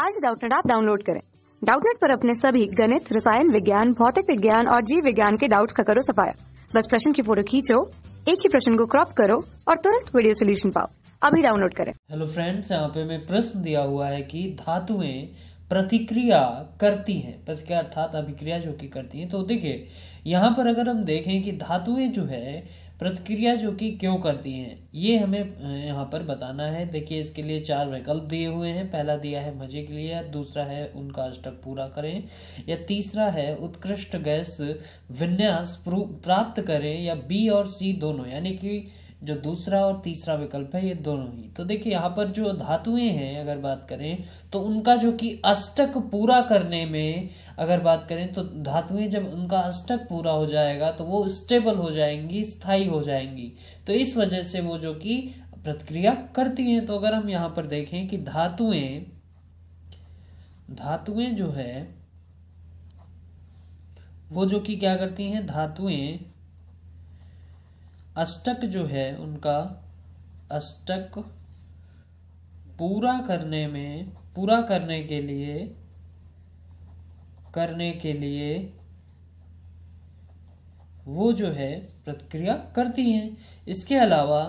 आज डाउटनेट आप डाउनलोड करें डाउटनेट पर अपने सभी गणित रसायन विज्ञान भौतिक विज्ञान और जीव विज्ञान के डाउट्स का करो सफाया बस प्रश्न की फोटो खींचो एक ही प्रश्न को क्रॉप करो और तुरंत वीडियो सोल्यूशन पाओ अभी डाउनलोड करें हेलो फ्रेंड्स यहाँ पे मैं प्रश्न दिया हुआ है कि धातुएं प्रतिक्रिया करती है प्रतिक्रिया अर्थात अभिक्रिया जो कि करती है तो देखिए यहाँ पर अगर हम देखें कि धातुएं जो है प्रतिक्रिया जो कि क्यों करती हैं ये हमें यहाँ पर बताना है देखिए इसके लिए चार विकल्प दिए हुए हैं पहला दिया है मजे के लिए दूसरा है उनका अष्टक पूरा करें या तीसरा है उत्कृष्ट गैस विन्यास प्राप्त करें या बी और सी दोनों यानी कि जो दूसरा और तीसरा विकल्प है ये दोनों ही तो देखिए यहाँ पर जो धातुएं हैं अगर बात करें तो उनका जो कि अष्टक पूरा करने में अगर बात करें तो धातुएं जब उनका अष्टक पूरा हो जाएगा तो वो स्टेबल हो जाएंगी स्थाई हो जाएंगी तो इस वजह से वो जो कि प्रतिक्रिया करती हैं तो अगर हम यहाँ पर देखें कि धातुएं धातुएं जो है वो जो कि क्या करती हैं धातुएं अष्टक जो है उनका अष्टक पूरा करने में पूरा करने के लिए करने के लिए वो जो है प्रतिक्रिया करती हैं इसके अलावा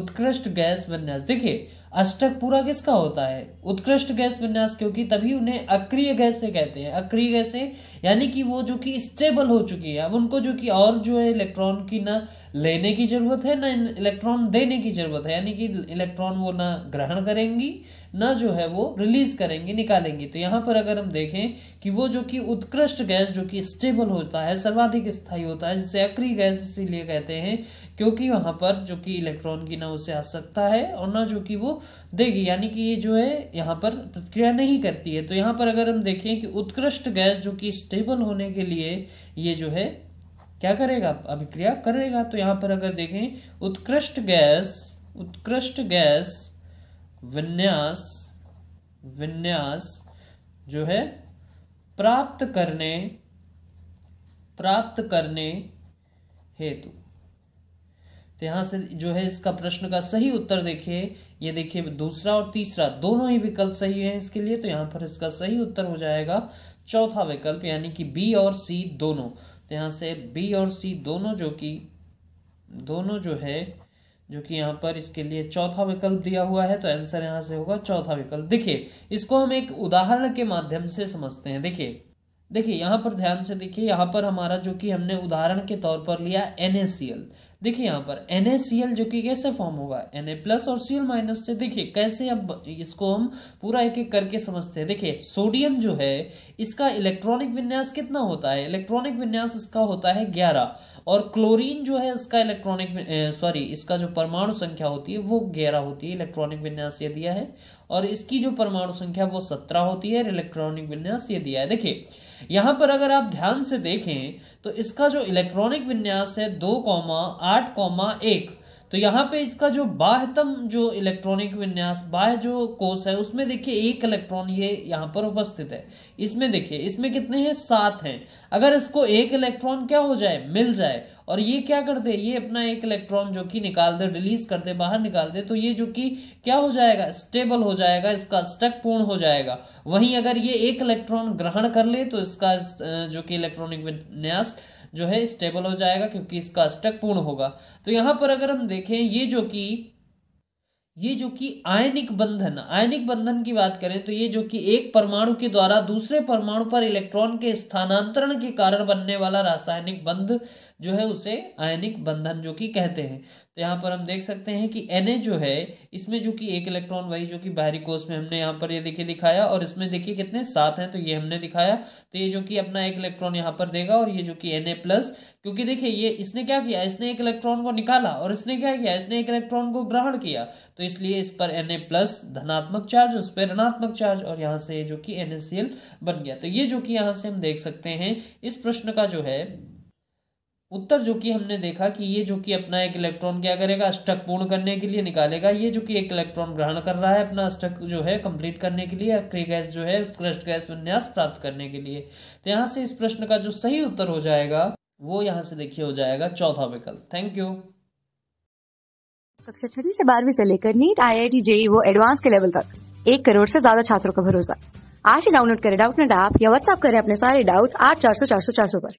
उत्कृष्ट गैस विन्यास देखिए अष्टक पूरा किसका होता है उत्कृष्ट गैस विन्यास क्योंकि तभी उन्हें अक्रिय गैसे कहते हैं अक्रिय गैसे यानी कि वो जो कि स्टेबल हो चुकी है अब उनको जो कि और जो है इलेक्ट्रॉन की ना लेने की ज़रूरत है ना इलेक्ट्रॉन देने की ज़रूरत है यानी कि इलेक्ट्रॉन वो ना ग्रहण करेंगी ना जो है वो रिलीज़ करेंगी निकालेंगी तो यहाँ पर अगर हम देखें कि वो जो कि उत्कृष्ट गैस जो कि स्टेबल होता है सर्वाधिक स्थायी होता है जिसे अक्रिय गैस इसीलिए कहते हैं क्योंकि वहाँ पर जो कि इलेक्ट्रॉन की ना उसे आवश्यकता है और ना जो कि वो देगी यानी कि ये जो है यहाँ पर प्रतिक्रिया नहीं करती है तो यहाँ पर अगर हम देखें कि उत्कृष्ट गैस जो कि स्टेबल होने के लिए ये जो है क्या करेगा अभिक्रिया करेगा तो यहाँ पर अगर देखें उत्कृष्ट गैस उत्कृष्ट गैस विन्यास विन्यास जो है प्राप्त करने प्राप्त करने हेतु तो यहाँ से जो है इसका प्रश्न का सही उत्तर देखिए ये देखिए दूसरा और तीसरा दोनों ही विकल्प सही हैं इसके लिए तो यहाँ पर इसका सही उत्तर हो जाएगा चौथा विकल्प यानी कि बी और सी दोनों तो यहाँ से बी और सी दोनों जो कि दोनों जो है जो कि यहाँ पर इसके लिए चौथा विकल्प दिया हुआ है तो आंसर यहाँ से होगा चौथा विकल्प देखिए इसको हम एक उदाहरण के माध्यम से समझते हैं देखिए देखिए यहाँ पर ध्यान से देखिए यहाँ पर हमारा जो कि हमने उदाहरण के तौर पर लिया एन देखिए यहाँ पर एन जो कि कैसे फॉर्म होगा एन प्लस और सी माइनस से देखिए कैसे अब इसको हम पूरा एक एक करके समझते हैं देखिए सोडियम जो है इसका इलेक्ट्रॉनिक विन्यास कितना होता है इलेक्ट्रॉनिक विन्यास इसका होता है ग्यारह और क्लोरीन जो है इसका इलेक्ट्रॉनिक सॉरी इसका जो परमाणु संख्या होती है वो ग्यारह होती है इलेक्ट्रॉनिक विन्यास ये दिया है और इसकी जो परमाणु संख्या वो सत्रह होती है इलेक्ट्रॉनिक विन्यास ये दिया है देखिए यहाँ पर अगर आप ध्यान से देखें तो इसका जो इलेक्ट्रॉनिक विन्यास है दो कॉमा आठ कॉमा एक तो यहाँ पे इसका जो बाह्यतम जो इलेक्ट्रॉनिक विन्यास बाह्य जो कोष है उसमें देखिए एक इलेक्ट्रॉन ये यहाँ पर उपस्थित है इसमें देखिए इसमें कितने हैं सात हैं अगर इसको एक इलेक्ट्रॉन क्या हो जाए मिल जाए और ये क्या करते ये अपना एक इलेक्ट्रॉन जो कि दे रिलीज करते बाहर निकाल दे तो ये जो कि क्या हो जाएगा स्टेबल हो जाएगा इसका स्टक पूर्ण हो जाएगा वहीं अगर ये एक इलेक्ट्रॉन ग्रहण कर ले तो इसका जो कि इलेक्ट्रॉनिक विन्यास जो है स्टेबल हो जाएगा क्योंकि इसका स्टक पूर्ण होगा तो यहाँ पर अगर हम देखें ये जो कि ये जो कि आयनिक बंधन आयनिक बंधन की बात करें तो ये जो कि एक परमाणु के द्वारा दूसरे परमाणु पर इलेक्ट्रॉन के स्थानांतरण के कारण बनने वाला रासायनिक बंध जो है उसे आयनिक बंधन जो कि कहते हैं तो यहाँ पर हम देख सकते हैं कि एन जो है इसमें जो कि एक इलेक्ट्रॉन वही जो कि बाहरी कोष में हमने यहाँ पर ये देखिए दिखाया और इसमें देखिए कितने सात हैं तो ये हमने दिखाया तो ये जो कि अपना एक इलेक्ट्रॉन यहाँ पर देगा और ये जो कि एन प्लस क्योंकि देखिए ये इसने क्या किया इसने एक इलेक्ट्रॉन को निकाला और इसने क्या किया इसने एक इलेक्ट्रॉन को ग्रहण किया तो इसलिए इस पर एन प्लस धनात्मक चार्ज उस पर ऋणात्मक चार्ज और यहाँ से जो कि एन बन गया तो ये जो कि यहाँ से हम देख सकते हैं इस प्रश्न का जो है उत्तर जो कि हमने देखा कि ये जो कि अपना एक इलेक्ट्रॉन क्या करेगा अष्टक पूर्ण करने के लिए निकालेगा ये जो कि एक इलेक्ट्रॉन ग्रहण कर रहा है अपना अष्टक जो है कंप्लीट करने के लिए अक्रिय गैस जो है उत्कृष्ट गैस विन्यास प्राप्त करने के लिए तो यहाँ से इस प्रश्न का जो सही उत्तर हो जाएगा वो यहाँ से देखिए हो जाएगा चौथा विकल्प थैंक यू कक्षा छठी से बारहवीं से लेकर NEET I I T JEE वो एडवांस के लेवल तक एक करोड़ से ज्यादा छात्रों का भरोसा आज ही डाउनलोड करें डाउट नेट ऐप या व्हाट्सअप करें अपने सारे डाउट्स आठ चार सौ चार सौ चार सौ पर